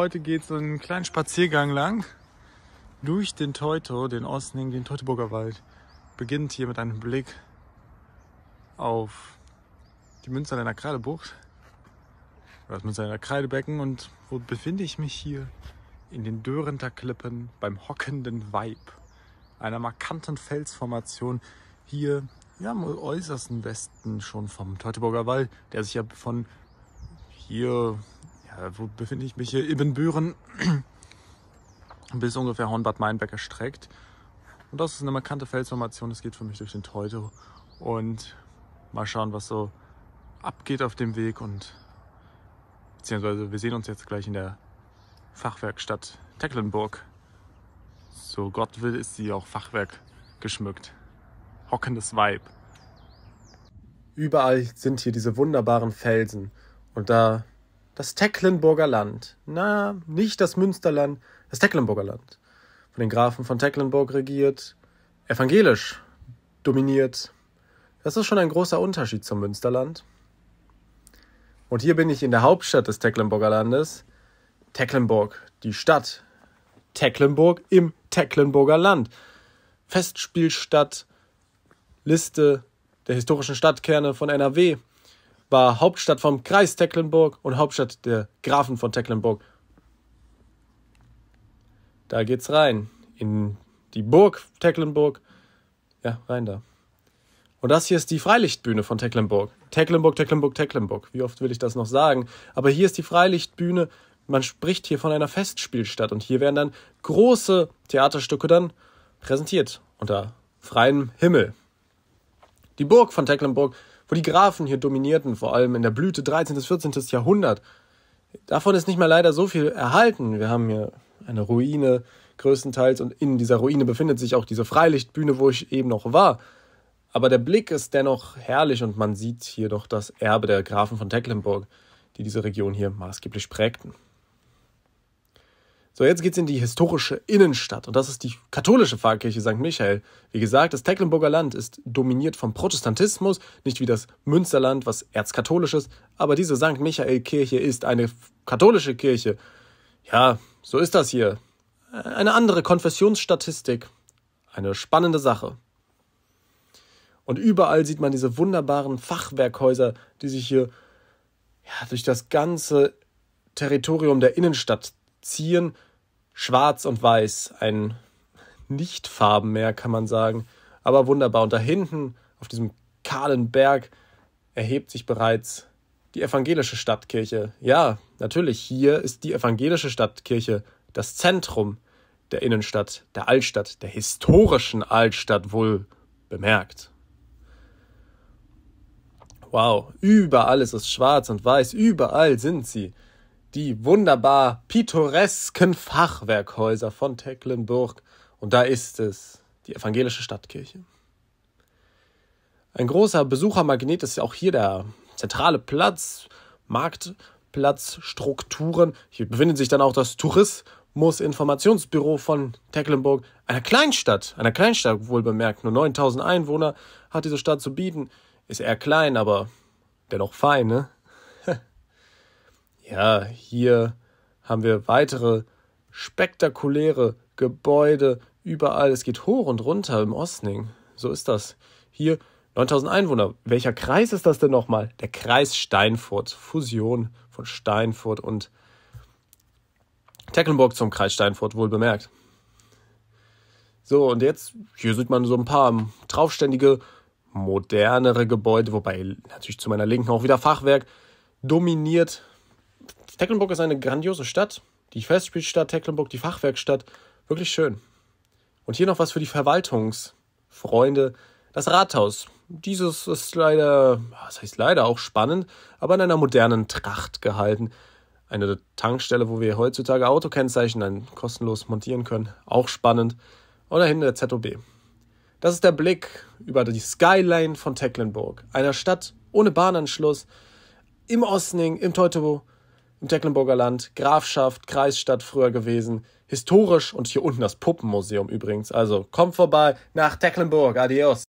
Heute geht so einen kleinen Spaziergang lang durch den Teuto, den Osning, den Teutoburger Wald. Beginnt hier mit einem Blick auf die Münsterländer Kreidebucht, das Münsterländer Kreidebecken. Und wo befinde ich mich hier? In den Dörenter Klippen beim Hockenden Weib, einer markanten Felsformation hier ja, im äußersten Westen schon vom Teutoburger Wald, der sich ja von hier äh, wo befinde ich mich hier? Ibbenbüren bis ungefähr Hornbad Meinberg erstreckt. Und das ist eine markante Felsformation. das geht für mich durch den Teuto. Und mal schauen, was so abgeht auf dem Weg. Und beziehungsweise wir sehen uns jetzt gleich in der Fachwerkstatt Tecklenburg. So Gott will, ist sie auch Fachwerk geschmückt. Hockendes Weib. Überall sind hier diese wunderbaren Felsen. Und da das Tecklenburger Land. Na, nicht das Münsterland, das Tecklenburger Land. Von den Grafen von Tecklenburg regiert, evangelisch dominiert. Das ist schon ein großer Unterschied zum Münsterland. Und hier bin ich in der Hauptstadt des Tecklenburger Landes. Tecklenburg, die Stadt. Tecklenburg im Tecklenburger Land. Festspielstadt, Liste der historischen Stadtkerne von NRW war Hauptstadt vom Kreis Tecklenburg und Hauptstadt der Grafen von Tecklenburg. Da geht's rein in die Burg Tecklenburg. Ja, rein da. Und das hier ist die Freilichtbühne von Tecklenburg. Tecklenburg, Tecklenburg, Tecklenburg. Wie oft will ich das noch sagen? Aber hier ist die Freilichtbühne. Man spricht hier von einer Festspielstadt und hier werden dann große Theaterstücke dann präsentiert unter freiem Himmel. Die Burg von Tecklenburg wo die Grafen hier dominierten, vor allem in der Blüte 13. bis 14. Jahrhundert. Davon ist nicht mehr leider so viel erhalten. Wir haben hier eine Ruine größtenteils und in dieser Ruine befindet sich auch diese Freilichtbühne, wo ich eben noch war. Aber der Blick ist dennoch herrlich und man sieht hier doch das Erbe der Grafen von Tecklenburg, die diese Region hier maßgeblich prägten. So, jetzt geht es in die historische Innenstadt und das ist die katholische Pfarrkirche St. Michael. Wie gesagt, das Tecklenburger Land ist dominiert vom Protestantismus, nicht wie das Münsterland, was erzkatholisch ist, aber diese St. Michael Kirche ist eine katholische Kirche. Ja, so ist das hier. Eine andere Konfessionsstatistik. Eine spannende Sache. Und überall sieht man diese wunderbaren Fachwerkhäuser, die sich hier ja, durch das ganze Territorium der Innenstadt ziehen Schwarz und Weiß, ein Nichtfarbenmeer, kann man sagen, aber wunderbar. Und da hinten, auf diesem kahlen Berg, erhebt sich bereits die evangelische Stadtkirche. Ja, natürlich, hier ist die evangelische Stadtkirche das Zentrum der Innenstadt, der Altstadt, der historischen Altstadt wohl bemerkt. Wow, überall ist es schwarz und weiß, überall sind sie die wunderbar pittoresken Fachwerkhäuser von Tecklenburg. Und da ist es, die evangelische Stadtkirche. Ein großer Besuchermagnet ist auch hier der zentrale Platz, Marktplatzstrukturen. Hier befindet sich dann auch das Tourismusinformationsbüro von Tecklenburg, einer Kleinstadt, einer Kleinstadt wohl bemerkt. Nur 9000 Einwohner hat diese Stadt zu bieten. Ist eher klein, aber dennoch fein, ne? ja, hier haben wir weitere spektakuläre Gebäude überall. Es geht hoch und runter im Ostning. So ist das. Hier 9000 Einwohner. Welcher Kreis ist das denn nochmal? Der Kreis Steinfurt. Fusion von Steinfurt und Tecklenburg zum Kreis Steinfurt, wohl bemerkt. So, und jetzt, hier sieht man so ein paar draufständige, ähm, modernere Gebäude, wobei natürlich zu meiner Linken auch wieder Fachwerk dominiert Tecklenburg ist eine grandiose Stadt, die Festspielstadt Tecklenburg, die Fachwerkstatt, wirklich schön. Und hier noch was für die Verwaltungsfreunde, das Rathaus. Dieses ist leider, was heißt leider, auch spannend, aber in einer modernen Tracht gehalten. Eine Tankstelle, wo wir heutzutage Autokennzeichen dann kostenlos montieren können, auch spannend. Oder hinten der ZOB. Das ist der Blick über die Skyline von Tecklenburg, einer Stadt ohne Bahnanschluss, im Osning, im Teutobo im Tecklenburger Land, Grafschaft, Kreisstadt früher gewesen, historisch und hier unten das Puppenmuseum übrigens. Also kommt vorbei nach Tecklenburg, adios.